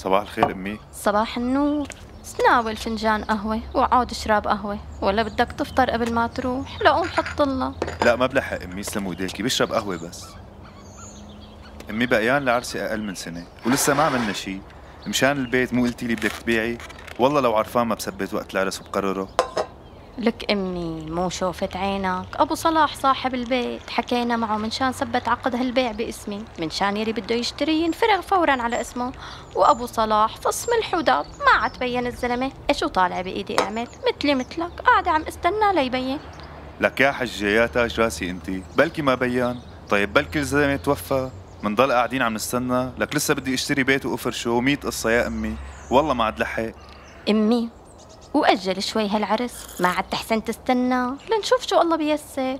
صباح الخير أمي صباح النور تناول فنجان قهوة وعود شراب قهوة ولا بدك تفطر قبل ما تروح لا قوم حط الله لا ما بلحق أمي سلم ايديكي بشرب قهوة بس أمي بقيان لعرسي أقل من سنة ولسه ما عملنا شي مشان البيت مو قلتي لي بدك تبيعي والله لو عرفان ما بثبت وقت العرس وبقرره لك أمي مو شوفت عينك أبو صلاح صاحب البيت حكينا معه من شان ثبت عقد هالبيع باسمي من شان يلي بده يشتري ينفرغ فورا على اسمه وأبو صلاح فص ملح وداب ما عاد بين الزلمة إيش وطالع بإيدي أعمل مثلي مثلك قاعدة عم استنى ليبين لك يا حجة يا تاج راسي انت بلكي ما بين طيب بلكي الزلمة توفى منضل قاعدين عم نستنى لك لسه بدي اشتري بيت وافرشه و100 قصة يا أمي والله ما عاد لحق أمي وأجل شوي هالعرس ما عاد تحسن تستنى لنشوف شو الله بيسر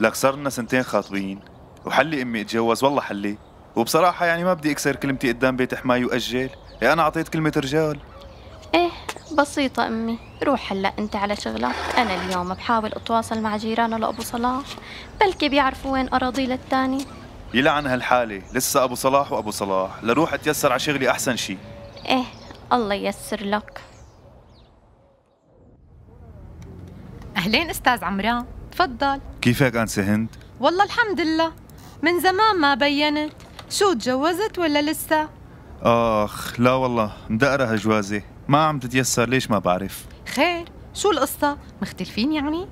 لك صار لنا سنتين خاطبين وحلي امي اتجوز والله حلي وبصراحة يعني ما بدي اكسر كلمتي قدام بيت حماي واجل يعني انا اعطيت كلمة رجال ايه بسيطة امي روح هلا انت على شغلك انا اليوم بحاول اتواصل مع جيرانه لابو صلاح بلكي بيعرفوا وين اراضي للتاني يلعن هالحالة لسه ابو صلاح وابو صلاح لروح اتيسر على شغلي احسن شي ايه الله ييسر لك أهلين أستاذ عمران تفضل كيفك أنسة هند؟ والله الحمد لله من زمان ما بينت شو تجوزت ولا لسه؟ آخ لا والله مدقرة هجوازي ما عم تتيسر ليش ما بعرف خير شو القصة؟ مختلفين يعني؟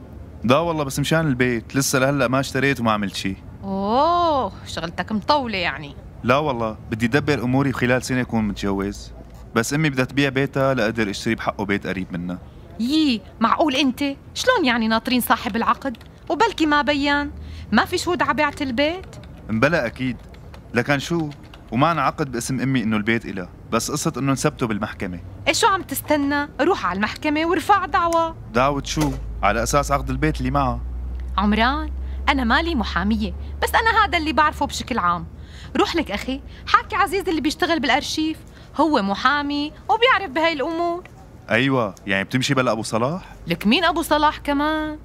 لا والله بس مشان البيت لسه لهلا ما اشتريت وما عملت شيء اوه شغلتك مطولة يعني لا والله بدي دبر اموري خلال سنة اكون متجوز بس امي بدها تبيع بيتها لاقدر اشتري بحقه بيت قريب منها يي معقول انت شلون يعني ناطرين صاحب العقد وبلكي ما بيان ما في شهود على بيعه البيت بلا اكيد لكن شو ومعنا عقد باسم امي انه البيت إله بس قصة انه نثبته بالمحكمة ايه شو عم تستنى روح على المحكمة وارفع دعوة دعوة شو على اساس عقد البيت اللي معها عمران انا مالي محامية بس انا هذا اللي بعرفه بشكل عام روح لك اخي حاكي عزيز اللي بيشتغل بالارشيف هو محامي وبيعرف بهاي الامور ايوه يعني بتمشي بلا ابو صلاح لك مين ابو صلاح كمان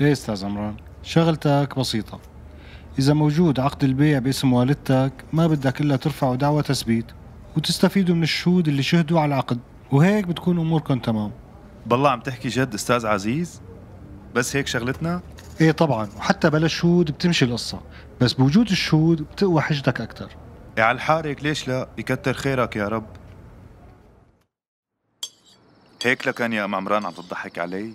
ليه استاذ عمران شغلتك بسيطه اذا موجود عقد البيع باسم والدتك ما بدك الا ترفعوا دعوى تثبيت وتستفيدوا من الشهود اللي شهدوا على العقد وهيك بتكون اموركم تمام بالله عم تحكي جد استاذ عزيز بس هيك شغلتنا ايه طبعا وحتى بلا شهود بتمشي القصه بس بوجود الشهود بتقوى حجتك اكثر إيه على الحارك ليش لا يكتر خيرك يا رب هيك لكان يا أم عمران عم تضحك علي؟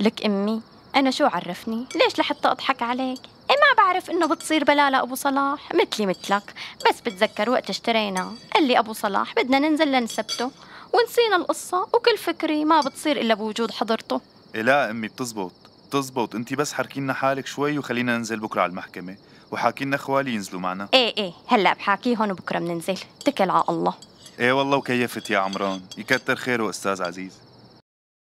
لك أمي أنا شو عرفني؟ ليش لحتى أضحك عليك؟ إيه ما بعرف إنه بتصير بلالة أبو صلاح مثلي مثلك بس بتذكر وقت اشترينا قال لي أبو صلاح بدنا ننزل لنسبته ونسينا القصة وكل فكري ما بتصير إلا بوجود حضرته إيه لا أمي بتزبط بتزبط انت بس حركي لنا حالك شوي وخلينا ننزل بكره على المحكمه وحاكي لنا خوالي ينزلوا معنا ايه ايه هلا بحاكيهم وبكره بننزل اتكل على الله ايه والله وكيفت يا عمران يكتر خيره استاذ عزيز